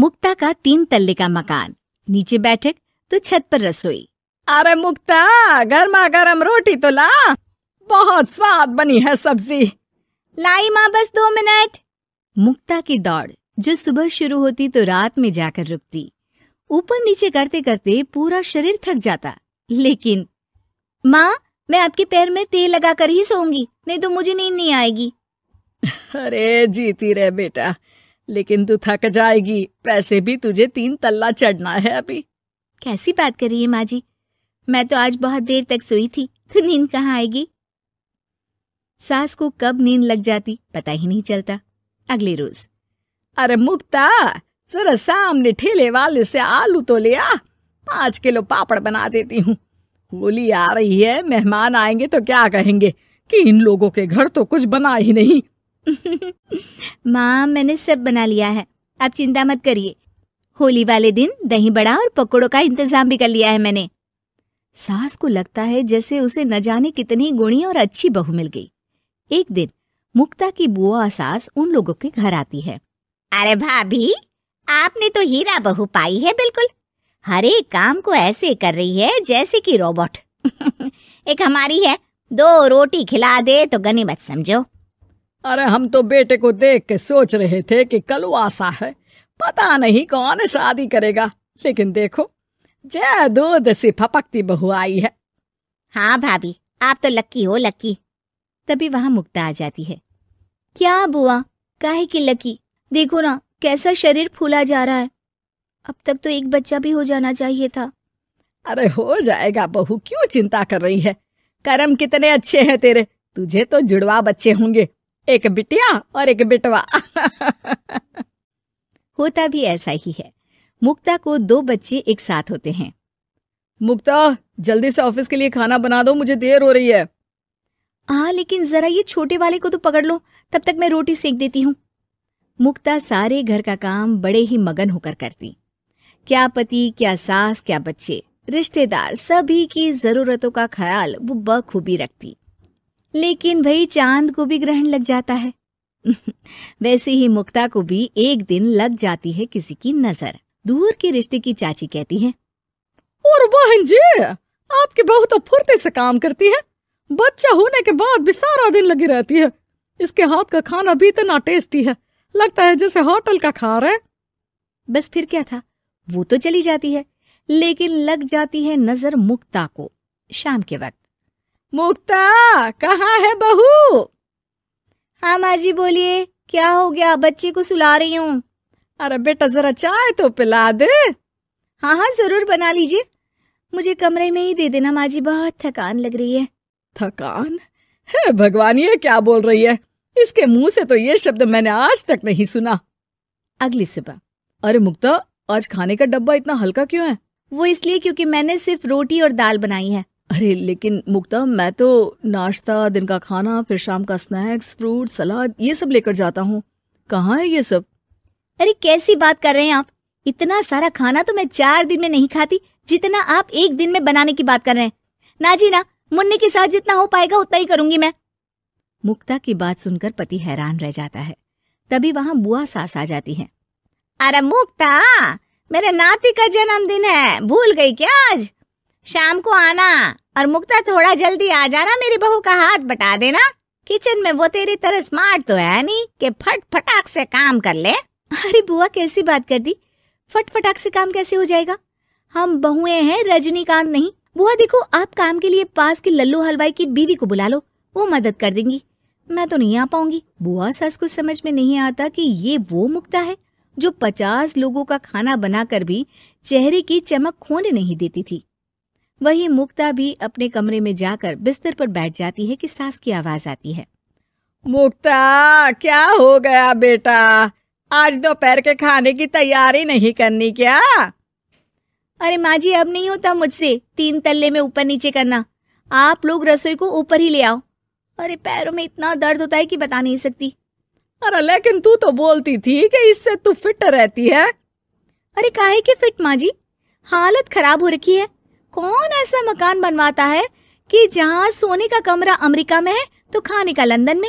मुक्ता का तीन तल्ले का मकान नीचे बैठक तो छत पर रसोई अरे मुक्ता गर्मा गर्म रोटी तो ला बहुत स्वाद बनी है सब्जी लाई माँ बस दो मिनट मुक्ता की दौड़ जो सुबह शुरू होती तो रात में जाकर रुकती ऊपर नीचे करते करते पूरा शरीर थक जाता लेकिन माँ मैं आपके पैर में तेल लगा कर ही सोऊंगी नहीं तो मुझे नींद नहीं आएगी अरे जीती रहे बेटा लेकिन तू थक जाएगी पैसे भी तुझे तीन तल्ला चढ़ना है अभी कैसी बात करी है माँ जी मैं तो आज बहुत देर तक सोई थी तो नींद कहाँ आएगी सास को कब नींद लग जाती पता ही नहीं चलता अगले रोज अरे मुक्ता जरा सामने ठेले वाले से आलू तो ले आ पाँच किलो पापड़ बना देती हूँ होली आ रही है मेहमान आएंगे तो क्या कहेंगे कि इन लोगों के घर तो कुछ बना ही नहीं माँ मैंने सब बना लिया है आप चिंता मत करिए होली वाले दिन दही बड़ा और पकौड़ों का इंतजाम भी कर लिया है मैंने सास को लगता है जैसे उसे न जाने कितनी गुणी और अच्छी बहू मिल गई एक दिन मुक्ता की बुआ सास उन लोगों के घर आती है अरे भाभी आपने तो हीरा बहू पाई है बिल्कुल हर एक काम को ऐसे कर रही है जैसे कि रोबोट एक हमारी है दो रोटी खिला दे तो गनीमत समझो अरे हम तो बेटे को देख के सोच रहे थे कि कल आशा है पता नहीं कौन शादी करेगा लेकिन देखो जय दूध से फपकती बहु आई है हाँ भाभी आप तो लक्की हो लक्की तभी वहां मुक्ता आ जाती है क्या बुआ काहे की लकी देखो ना कैसा शरीर फूला जा रहा है अब तक तो एक बच्चा भी हो जाना चाहिए था अरे हो जाएगा बहू क्यों चिंता कर रही है कर्म कितने अच्छे हैं तेरे तुझे तो जुड़वा बच्चे होंगे एक बिटिया और एक बिटवा होता भी ऐसा ही है मुक्ता को दो बच्चे एक साथ होते हैं मुक्ता जल्दी से ऑफिस के लिए खाना बना दो मुझे देर हो रही है हाँ लेकिन जरा ये छोटे वाले को तो पकड़ लो तब तक मैं रोटी सेक देती हूँ मुक्ता सारे घर का काम बड़े ही मगन होकर करती क्या पति क्या सास क्या बच्चे रिश्तेदार सभी की जरूरतों का ख्याल वो बखूबी रखती लेकिन भाई चांद को भी ग्रहण लग जाता है वैसे ही मुक्ता को भी एक दिन लग जाती है किसी की नजर दूर के रिश्ते की चाची कहती है और बहन जी आपकी बहू तो फुर्ते से काम करती है बच्चा होने के बाद भी सारा दिन लगी रहती है इसके हाथ का खाना भी इतना टेस्टी है लगता है जैसे होटल का खा रहे बस फिर क्या था वो तो चली जाती है लेकिन लग जाती है नजर मुक्ता को शाम के वक्त मुक्ता कहाँ है बहू हाँ माँ जी बोलिए क्या हो गया बच्चे को सुला रही हूँ अरे बेटा जरा चाय तो पिला दे हाँ हाँ जरूर बना लीजिए मुझे कमरे में ही दे देना माँ जी बहुत थकान लग रही है थकान है भगवान ये क्या बोल रही है इसके मुंह से तो ये शब्द मैंने आज तक नहीं सुना अगली सुबह अरे मुक्ता आज खाने का डब्बा इतना हल्का क्यों है वो इसलिए क्योंकि मैंने सिर्फ रोटी और दाल बनाई है अरे लेकिन मुक्ता मैं तो नाश्ता दिन का खाना फिर शाम का स्नैक्स फ्रूट सलाद ये सब लेकर जाता हूँ कहाँ है ये सब अरे कैसी बात कर रहे हैं आप इतना सारा खाना तो मैं चार दिन में नहीं खाती जितना आप एक दिन में बनाने की बात कर रहे हैं ना जी ना मुन्ने के साथ जितना हो पाएगा उतना ही करूंगी मैं मुक्ता की बात सुनकर पति हैरान रह जाता है तभी वहाँ बुआ सास आ जाती है अरे मुक्ता मेरे नाती का जन्मदिन है भूल गई क्या आज शाम को आना और मुक्ता थोड़ा जल्दी आ जाना मेरी बहू का हाथ बटा देना किचन में वो तेरी तरह स्मार्ट तो है नहीं कि फट फटाक से काम कर ले अरे बुआ कैसी बात कर दी फट फटाक से काम कैसे हो जाएगा हम बहुएं हैं रजनीकांत नहीं बुआ देखो आप काम के लिए पास के लल्लू हलवाई की बीवी को बुला लो वो मदद कर देंगी मैं तो नहीं आ पाऊंगी बुआ सस को समझ में नहीं आता कि ये वो मुक्ता है जो पचास लोगों का खाना बनाकर भी चेहरे की चमक खोने नहीं देती थी वही मुक्ता भी अपने कमरे में जाकर बिस्तर पर बैठ जाती है कि सास की आवाज आती है मुक्ता क्या हो गया बेटा आज दोपहर के खाने की तैयारी नहीं करनी क्या अरे माँ जी अब नहीं होता मुझसे तीन तल्ले में ऊपर नीचे करना आप लोग रसोई को ऊपर ही ले आओ अरे पैरों में इतना दर्द होता है कि बता नहीं सकती अरे लेकिन तू तो बोलती थी कि इससे तू फिट रहती है अरे काहे के फिट माँ जी हालत खराब हो रखी है कौन ऐसा मकान बनवाता है कि जहाँ सोने का कमरा अमेरिका में है तो खाने का लंदन में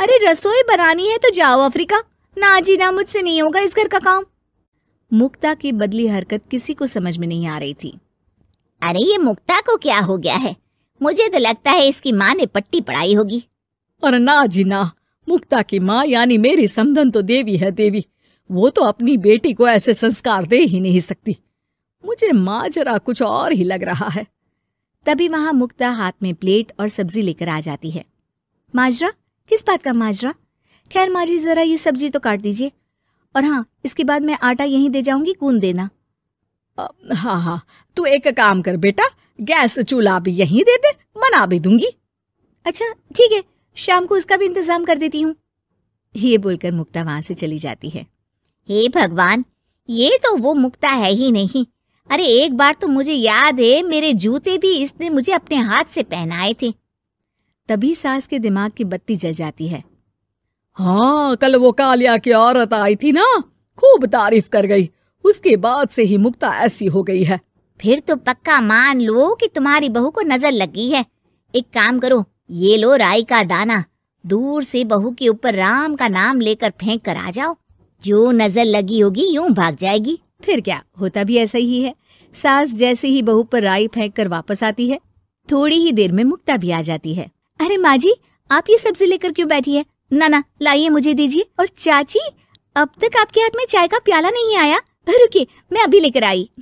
अरे रसोई बनानी है तो जाओ अफ्रीका ना जी ना मुझसे नहीं होगा इस घर का काम मुक्ता की बदली हरकत किसी को समझ में नहीं आ रही थी अरे ये मुक्ता को क्या हो गया है मुझे तो लगता है इसकी माँ ने पट्टी पढ़ाई होगी और ना जी ना मुक्ता की माँ यानी मेरी समधन तो देवी है देवी वो तो अपनी बेटी को ऐसे संस्कार दे ही नहीं सकती मुझे माजरा कुछ और ही लग रहा है तभी वहां मुक्ता हाथ में प्लेट और सब्जी लेकर आ जाती है माजरा किस बात का माजरा खैर माजी जरा ये सब्जी तो काट दीजिए और हाँ इसके बाद मैं आटा यहीं दे जाऊंगी गूंद देना आ, हाँ हाँ तू एक काम कर बेटा गैस चूल्हा भी यहीं दे दे मना भी दूंगी अच्छा ठीक है शाम को उसका भी इंतजाम कर देती हूँ ये बोलकर मुक्ता वहां से चली जाती है हे भगवान ये तो वो मुक्ता है ही नहीं अरे एक बार तो मुझे याद है मेरे जूते भी इसने मुझे अपने हाथ से पहनाए थे तभी सास के दिमाग की बत्ती जल जाती है हाँ कल वो कालिया की औरत आई थी ना खूब तारीफ कर गई उसके बाद से ही मुक्ता ऐसी हो गई है फिर तो पक्का मान लो कि तुम्हारी बहू को नजर लगी है एक काम करो ये लो राई का दाना दूर से बहू के ऊपर राम का नाम लेकर फेंक कर आ जाओ जो नजर लगी होगी यूं भाग जाएगी फिर क्या होता भी ऐसा ही है सास जैसे ही बहू पर राई फेंक कर वापस आती है थोड़ी ही देर में मुक्ता भी आ जाती है अरे माँ जी आप ये सब्जी लेकर क्यों बैठी है ना ना लाइए मुझे दीजिए और चाची अब तक आपके हाथ में चाय का प्याला नहीं आया रुकिए मैं अभी लेकर आई